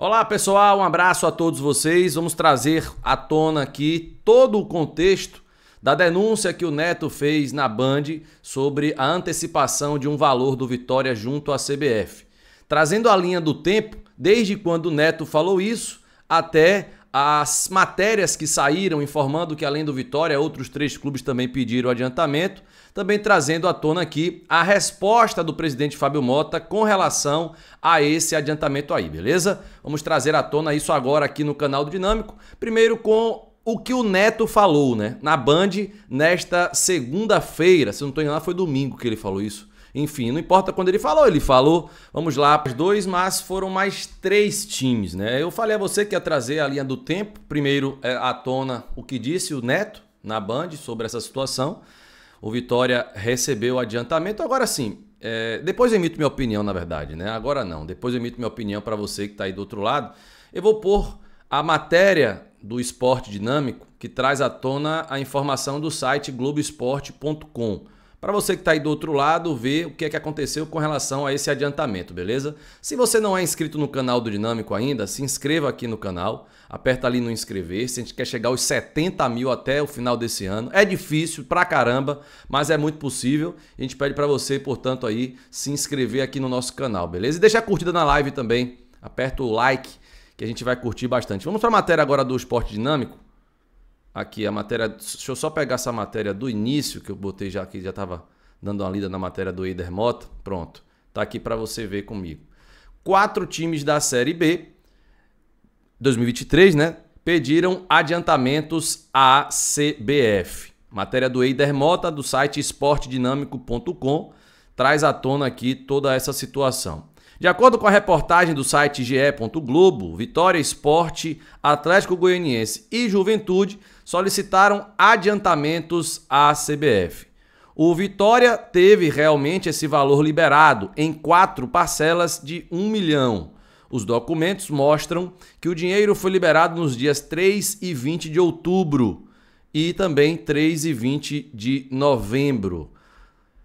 Olá pessoal, um abraço a todos vocês. Vamos trazer à tona aqui todo o contexto da denúncia que o Neto fez na Band sobre a antecipação de um valor do Vitória junto à CBF. Trazendo a linha do tempo, desde quando o Neto falou isso até as matérias que saíram informando que, além do Vitória, outros três clubes também pediram adiantamento, também trazendo à tona aqui a resposta do presidente Fábio Mota com relação a esse adiantamento aí, beleza? Vamos trazer à tona isso agora aqui no canal do Dinâmico. Primeiro com o que o Neto falou, né? Na Band, nesta segunda-feira, se não estou enganado, foi domingo que ele falou isso. Enfim, não importa quando ele falou, ele falou, vamos lá, os dois, mas foram mais três times, né? Eu falei a você que ia trazer a linha do tempo. Primeiro, é, à tona o que disse o Neto na Band sobre essa situação. O Vitória recebeu o adiantamento. Agora sim, é, depois eu emito minha opinião, na verdade, né? Agora não. Depois eu emito minha opinião para você que está aí do outro lado. Eu vou pôr a matéria do Esporte Dinâmico que traz à tona a informação do site globoesporte.com para você que está aí do outro lado ver o que é que aconteceu com relação a esse adiantamento, beleza? Se você não é inscrito no canal do Dinâmico ainda, se inscreva aqui no canal, aperta ali no inscrever-se, a gente quer chegar aos 70 mil até o final desse ano. É difícil pra caramba, mas é muito possível. A gente pede para você, portanto, aí se inscrever aqui no nosso canal, beleza? E deixa a curtida na live também, aperta o like que a gente vai curtir bastante. Vamos para a matéria agora do esporte dinâmico? aqui a matéria. Deixa eu só pegar essa matéria do início que eu botei já aqui, já estava dando uma lida na matéria do Eider Mota. Pronto, tá aqui para você ver comigo. Quatro times da Série B 2023, né? Pediram adiantamentos à CBF. Matéria do Eider Mota do site esportedinâmico.com traz à tona aqui toda essa situação. De acordo com a reportagem do site ge.globo, Vitória Esporte, Atlético Goianiense e Juventude solicitaram adiantamentos à CBF. O Vitória teve realmente esse valor liberado em quatro parcelas de um milhão. Os documentos mostram que o dinheiro foi liberado nos dias 3 e 20 de outubro e também 3 e 20 de novembro.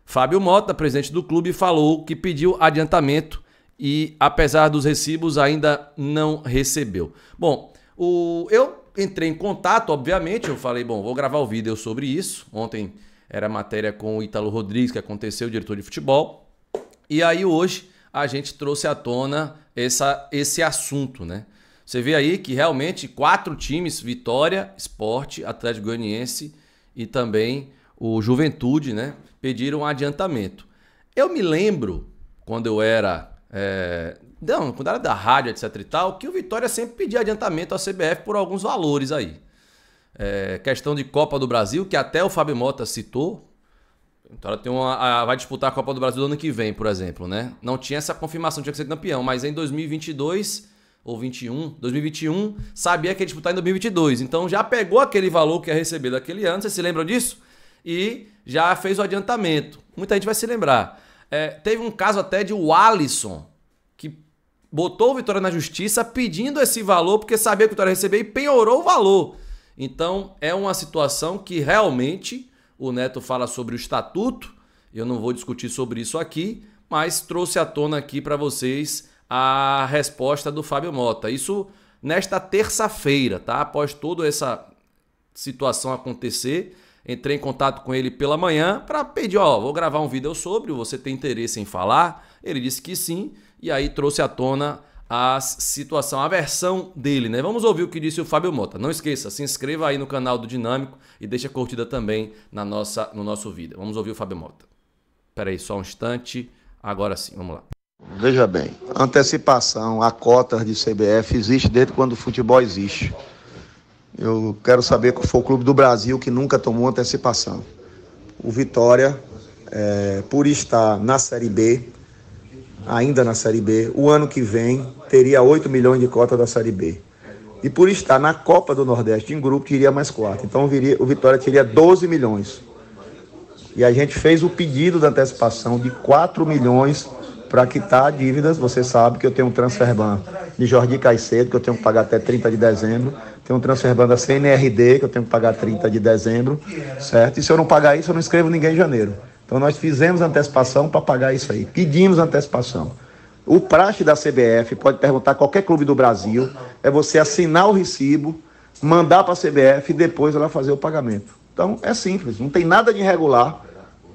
Fábio Mota, presidente do clube, falou que pediu adiantamento e, apesar dos recibos, ainda não recebeu. Bom, o, eu entrei em contato, obviamente, eu falei, bom, vou gravar o um vídeo sobre isso. Ontem era matéria com o Ítalo Rodrigues, que aconteceu, diretor de futebol. E aí hoje a gente trouxe à tona essa, esse assunto, né? Você vê aí que realmente quatro times, Vitória, Esporte, Atlético Goianiense e também o Juventude, né? Pediram um adiantamento. Eu me lembro, quando eu era é, não, quando era da rádio, etc e tal, que o Vitória sempre pedia adiantamento à CBF por alguns valores aí. É, questão de Copa do Brasil, que até o Fábio Mota citou. Então ela tem uma, a, vai disputar a Copa do Brasil do ano que vem, por exemplo, né? Não tinha essa confirmação, tinha que ser campeão, mas em 2022 ou 21, 2021, sabia que ia disputar em 2022. Então já pegou aquele valor que ia receber daquele ano, vocês se lembram disso? E já fez o adiantamento. Muita gente vai se lembrar. É, teve um caso até de o Alisson, que botou o Vitória na justiça pedindo esse valor, porque sabia que o Vitória ia receber e penhorou o valor. Então é uma situação que realmente o Neto fala sobre o estatuto. Eu não vou discutir sobre isso aqui, mas trouxe à tona aqui para vocês a resposta do Fábio Mota. Isso nesta terça-feira, tá? Após toda essa situação acontecer, Entrei em contato com ele pela manhã para pedir, ó, vou gravar um vídeo sobre, você tem interesse em falar? Ele disse que sim, e aí trouxe à tona a situação, a versão dele, né? Vamos ouvir o que disse o Fábio Mota. Não esqueça, se inscreva aí no canal do Dinâmico e deixa a curtida também na nossa, no nosso vídeo. Vamos ouvir o Fábio Mota. Espera aí só um instante. Agora sim, vamos lá. Veja bem, antecipação a cotas de CBF existe desde quando o futebol existe. Eu quero saber qual foi o clube do Brasil que nunca tomou antecipação. O Vitória, é, por estar na Série B, ainda na Série B, o ano que vem teria 8 milhões de cota da Série B. E por estar na Copa do Nordeste em grupo, teria mais 4. Então viria, o Vitória teria 12 milhões. E a gente fez o pedido da antecipação de 4 milhões para quitar dívidas. Você sabe que eu tenho um ban de Jordi Caicedo, que eu tenho que pagar até 30 de dezembro. Tem um transferban da CNRD, que eu tenho que pagar 30 de dezembro, certo? E se eu não pagar isso, eu não escrevo ninguém em janeiro. Então nós fizemos antecipação para pagar isso aí. Pedimos antecipação. O praxe da CBF, pode perguntar qualquer clube do Brasil, é você assinar o recibo, mandar para a CBF e depois ela fazer o pagamento. Então é simples, não tem nada de irregular,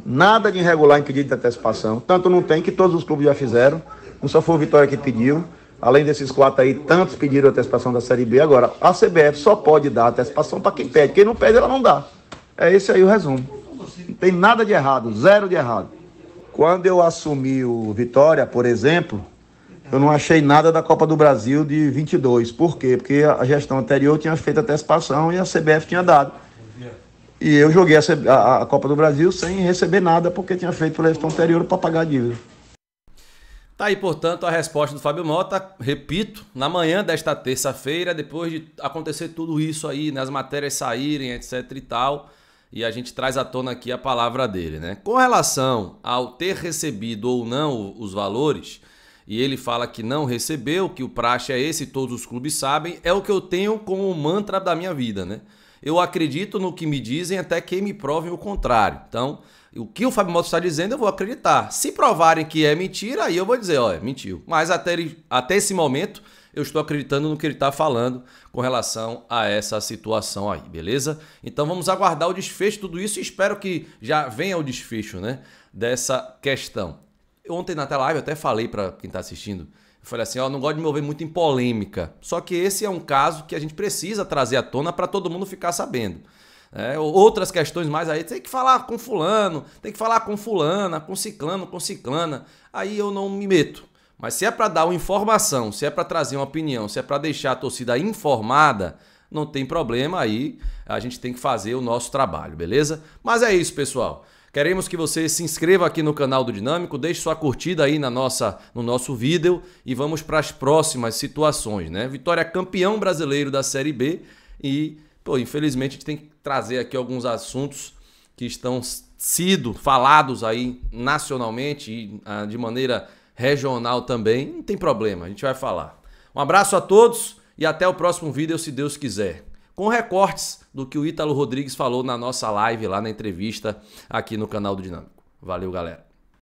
nada de irregular em pedido de antecipação. Tanto não tem que todos os clubes já fizeram, não só foi o Vitória que pediu. Além desses quatro aí, tantos pediram antecipação da Série B. Agora, a CBF só pode dar antecipação para quem pede. Quem não pede, ela não dá. É esse aí o resumo. Não tem nada de errado, zero de errado. Quando eu assumi o Vitória, por exemplo, eu não achei nada da Copa do Brasil de 22. Por quê? Porque a gestão anterior tinha feito antecipação e a CBF tinha dado. E eu joguei a, Copa do Brasil sem receber nada, porque tinha feito pela gestão anterior para pagar a dívida. Tá aí, portanto, a resposta do Fábio Mota, repito, na manhã desta terça-feira, depois de acontecer tudo isso aí, né, as matérias saírem, etc e tal, e a gente traz à tona aqui a palavra dele, né? Com relação ao ter recebido ou não os valores, e ele fala que não recebeu, que o praxe é esse, todos os clubes sabem, é o que eu tenho como mantra da minha vida, né? eu acredito no que me dizem até que me provem o contrário. Então, o que o Fábio Motta está dizendo, eu vou acreditar. Se provarem que é mentira, aí eu vou dizer, olha, mentiu. Mas até, ele, até esse momento, eu estou acreditando no que ele está falando com relação a essa situação aí, beleza? Então vamos aguardar o desfecho de tudo isso e espero que já venha o desfecho, né? Dessa questão. Ontem na live eu até falei para quem está assistindo eu falei assim, ó, não gosto de me envolver muito em polêmica. Só que esse é um caso que a gente precisa trazer à tona para todo mundo ficar sabendo. É, outras questões mais aí, tem que falar com fulano, tem que falar com fulana, com ciclano, com ciclana. Aí eu não me meto. Mas se é para dar uma informação, se é para trazer uma opinião, se é para deixar a torcida informada, não tem problema aí, a gente tem que fazer o nosso trabalho, beleza? Mas é isso, pessoal. Queremos que você se inscreva aqui no canal do Dinâmico, deixe sua curtida aí na nossa, no nosso vídeo e vamos para as próximas situações, né? Vitória campeão brasileiro da Série B e, pô, infelizmente a gente tem que trazer aqui alguns assuntos que estão sido falados aí nacionalmente e ah, de maneira regional também. Não tem problema, a gente vai falar. Um abraço a todos e até o próximo vídeo, se Deus quiser com recortes do que o Ítalo Rodrigues falou na nossa live lá na entrevista aqui no canal do Dinâmico. Valeu, galera.